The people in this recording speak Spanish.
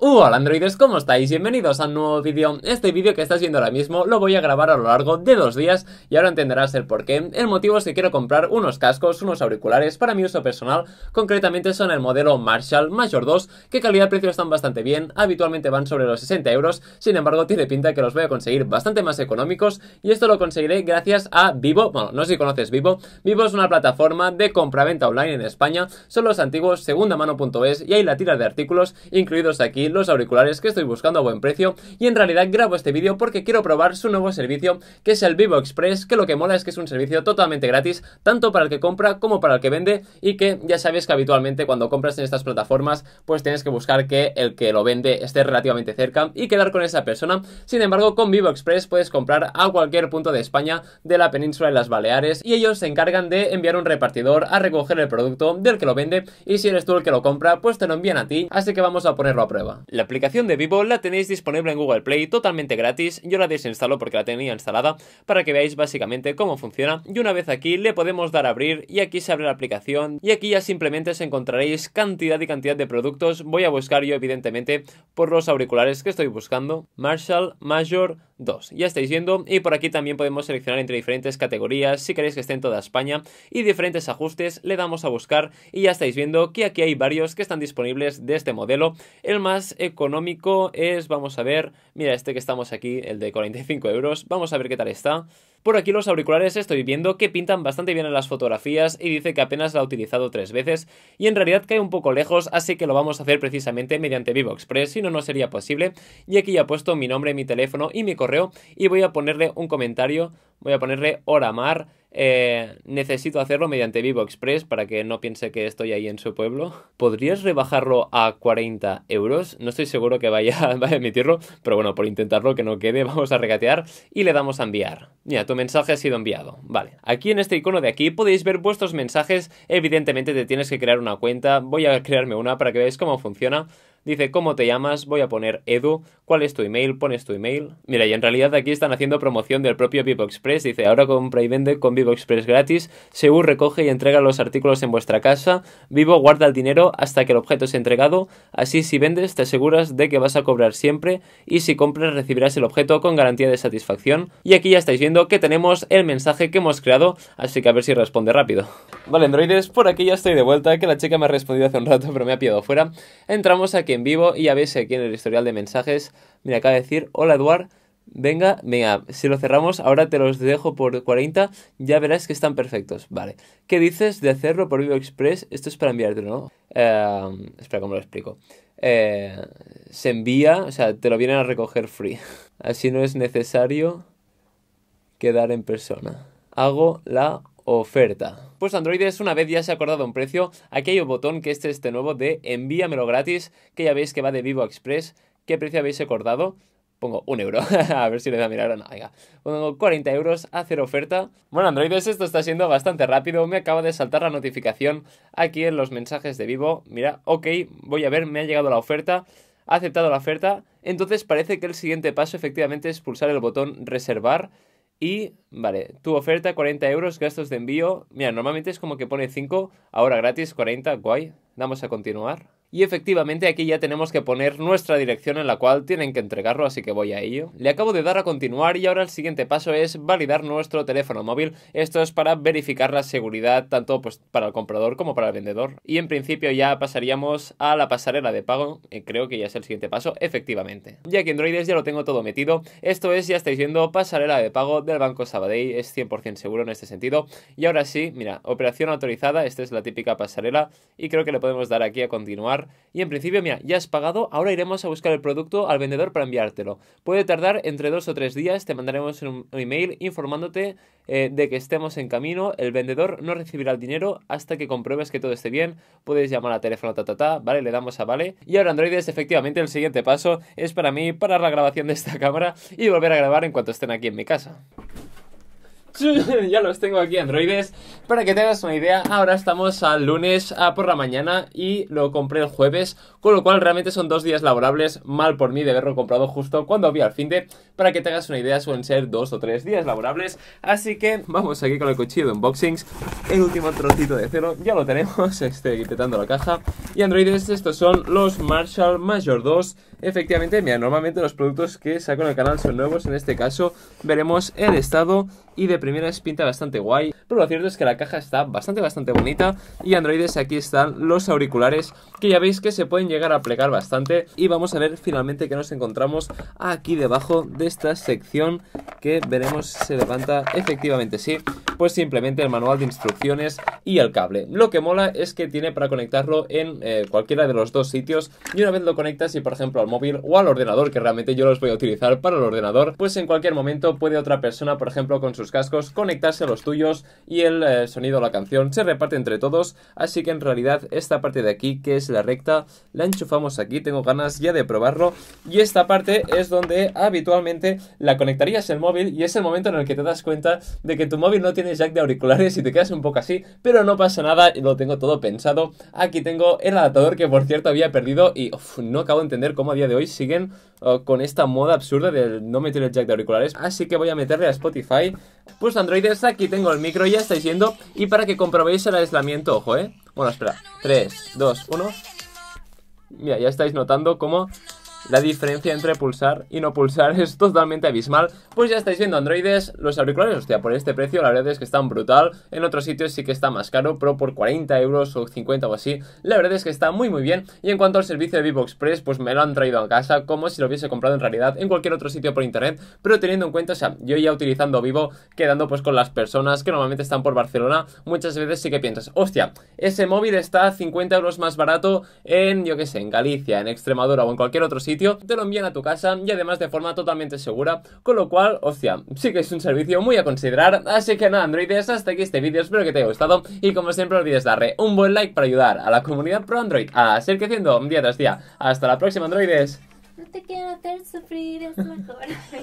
Hola androides, ¿cómo estáis? Bienvenidos a un nuevo vídeo. Este vídeo que estás viendo ahora mismo lo voy a grabar a lo largo de dos días y ahora entenderás el porqué. El motivo es que quiero comprar unos cascos, unos auriculares para mi uso personal, concretamente son el modelo Marshall Major 2, que calidad-precio están bastante bien, habitualmente van sobre los 60 euros, sin embargo tiene pinta que los voy a conseguir bastante más económicos y esto lo conseguiré gracias a Vivo, bueno, no sé si conoces Vivo, Vivo es una plataforma de compra-venta online en España, son los antiguos segundamano.es y hay la tira de artículos incluidos aquí los auriculares que estoy buscando a buen precio y en realidad grabo este vídeo porque quiero probar su nuevo servicio que es el Vivo Express que lo que mola es que es un servicio totalmente gratis tanto para el que compra como para el que vende y que ya sabes que habitualmente cuando compras en estas plataformas pues tienes que buscar que el que lo vende esté relativamente cerca y quedar con esa persona sin embargo con Vivo Express puedes comprar a cualquier punto de España de la península de las Baleares y ellos se encargan de enviar un repartidor a recoger el producto del que lo vende y si eres tú el que lo compra pues te lo envían a ti así que vamos a ponerlo a prueba la aplicación de Vivo la tenéis disponible en Google Play totalmente gratis, yo la desinstalo porque la tenía instalada para que veáis básicamente cómo funciona y una vez aquí le podemos dar a abrir y aquí se abre la aplicación y aquí ya simplemente os encontraréis cantidad y cantidad de productos, voy a buscar yo evidentemente por los auriculares que estoy buscando, Marshall, Major, 2. Ya estáis viendo y por aquí también podemos seleccionar entre diferentes categorías si queréis que esté en toda España y diferentes ajustes le damos a buscar y ya estáis viendo que aquí hay varios que están disponibles de este modelo. El más económico es, vamos a ver, mira este que estamos aquí, el de 45 euros, vamos a ver qué tal está. Por aquí los auriculares estoy viendo que pintan bastante bien en las fotografías y dice que apenas la ha utilizado tres veces y en realidad cae un poco lejos, así que lo vamos a hacer precisamente mediante Vivo Express, si no, no sería posible. Y aquí ya he puesto mi nombre, mi teléfono y mi correo y voy a ponerle un comentario voy a ponerle hora mar. Eh, necesito hacerlo mediante Vivo Express para que no piense que estoy ahí en su pueblo. ¿Podrías rebajarlo a 40 euros? No estoy seguro que vaya, a emitirlo, pero bueno, por intentarlo que no quede, vamos a regatear y le damos a enviar. Ya, tu mensaje ha sido enviado. Vale, aquí en este icono de aquí podéis ver vuestros mensajes. Evidentemente te tienes que crear una cuenta. Voy a crearme una para que veáis cómo funciona. Dice, ¿cómo te llamas? Voy a poner Edu. ¿Cuál es tu email? Pones tu email. Mira, y en realidad aquí están haciendo promoción del propio Vivo Express. Dice, ahora compra y vende con Vivo Express gratis. según recoge y entrega los artículos en vuestra casa. Vivo guarda el dinero hasta que el objeto es entregado. Así, si vendes, te aseguras de que vas a cobrar siempre. Y si compras, recibirás el objeto con garantía de satisfacción. Y aquí ya estáis viendo que tenemos el mensaje que hemos creado. Así que a ver si responde rápido. Vale, androides, por aquí ya estoy de vuelta. Que la chica me ha respondido hace un rato, pero me ha pillado fuera. Entramos aquí en vivo y ya veis aquí en el historial de mensajes. me acaba de decir, hola Eduard, venga, venga, si lo cerramos, ahora te los dejo por 40, ya verás que están perfectos. Vale, ¿qué dices de hacerlo por Vivo Express? Esto es para enviarte, ¿no? Eh, espera, ¿cómo lo explico? Eh, se envía, o sea, te lo vienen a recoger free. Así no es necesario quedar en persona. Hago la oferta. Pues Android es una vez ya se ha acordado un precio, aquí hay un botón que este este nuevo de envíamelo gratis, que ya veis que va de Vivo Express. ¿Qué precio habéis acordado? pongo un euro, a ver si le da a mirar o no, venga, pongo 40 euros, hacer oferta. Bueno, androides, esto está siendo bastante rápido, me acaba de saltar la notificación aquí en los mensajes de vivo, mira, ok, voy a ver, me ha llegado la oferta, ha aceptado la oferta, entonces parece que el siguiente paso efectivamente es pulsar el botón reservar, y, vale, tu oferta 40 euros, gastos de envío. Mira, normalmente es como que pone 5, ahora gratis 40, guay. Vamos a continuar. Y efectivamente aquí ya tenemos que poner nuestra dirección en la cual tienen que entregarlo, así que voy a ello. Le acabo de dar a continuar y ahora el siguiente paso es validar nuestro teléfono móvil. Esto es para verificar la seguridad tanto pues, para el comprador como para el vendedor. Y en principio ya pasaríamos a la pasarela de pago, creo que ya es el siguiente paso, efectivamente. Ya que Androides ya lo tengo todo metido, esto es, ya estáis viendo, pasarela de pago del Banco Sabadell, es 100% seguro en este sentido. Y ahora sí, mira, operación autorizada, esta es la típica pasarela y creo que le podemos dar aquí a continuar y en principio, mira, ya has pagado, ahora iremos a buscar el producto al vendedor para enviártelo. Puede tardar entre dos o tres días, te mandaremos un email informándote eh, de que estemos en camino, el vendedor no recibirá el dinero hasta que compruebes que todo esté bien, puedes llamar a teléfono, ta, ta, ta, vale, le damos a vale. Y ahora androides, efectivamente, el siguiente paso es para mí, parar la grabación de esta cámara y volver a grabar en cuanto estén aquí en mi casa. ya los tengo aquí androides. Para que tengas una idea, ahora estamos al lunes a por la mañana y lo compré el jueves, con lo cual realmente son dos días laborables, mal por mí de haberlo comprado justo cuando había al fin de. Para que tengas una idea, suelen ser dos o tres días laborables. Así que vamos aquí con el cuchillo de unboxings. El último trocito de cero, ya lo tenemos, estoy quitando la caja. Y androides, estos son los Marshall Major 2. Efectivamente, mira, normalmente los productos que saco en el canal son nuevos, en este caso veremos el estado y de es pinta bastante guay, pero lo cierto es que la caja está bastante, bastante bonita. Y androides, aquí están los auriculares, que ya veis que se pueden llegar a plegar bastante. Y vamos a ver finalmente que nos encontramos aquí debajo de esta sección que veremos si se levanta efectivamente sí. Pues simplemente el manual de instrucciones y el cable. Lo que mola es que tiene para conectarlo en eh, cualquiera de los dos sitios y una vez lo conectas y por ejemplo al móvil o al ordenador, que realmente yo los voy a utilizar para el ordenador, pues en cualquier momento puede otra persona, por ejemplo con sus cascos, conectarse a los tuyos y el eh, sonido o la canción se reparte entre todos, así que en realidad esta parte de aquí que es la recta la enchufamos aquí, tengo ganas ya de probarlo y esta parte es donde habitualmente la conectarías el móvil y es el momento en el que te das cuenta de que tu móvil no tiene jack de auriculares y te quedas un poco así, pero no pasa nada, lo tengo todo pensado. Aquí tengo el adaptador que por cierto había perdido y no acabo de entender cómo a día de hoy siguen oh, con esta moda absurda de no meter el jack de auriculares. Así que voy a meterle a Spotify. Pues Androides, aquí tengo el micro, ya estáis viendo Y para que comprobéis el aislamiento, ojo, ¿eh? Bueno, espera. 3, 2, 1. Mira, ya estáis notando cómo la diferencia entre pulsar y no pulsar es totalmente abismal. Pues ya estáis viendo, androides, los auriculares, hostia, por este precio la verdad es que están brutal. En otros sitios sí que está más caro, pero por 40 euros o 50 o así, la verdad es que está muy muy bien. Y en cuanto al servicio de Vivo Express, pues me lo han traído a casa como si lo hubiese comprado en realidad en cualquier otro sitio por internet. Pero teniendo en cuenta, o sea, yo ya utilizando Vivo, quedando pues con las personas que normalmente están por Barcelona, muchas veces sí que piensas, hostia, ese móvil está 50 euros más barato en, yo qué sé, en Galicia, en Extremadura o en cualquier otro sitio sitio, te lo envían a tu casa y además de forma totalmente segura, con lo cual, hostia, sí que es un servicio muy a considerar, así que nada, androides, hasta aquí este vídeo, espero que te haya gustado y como siempre no olvides darle un buen like para ayudar a la comunidad pro Android a seguir creciendo día tras día. Hasta la próxima, androides. No te quiero hacer sufrir,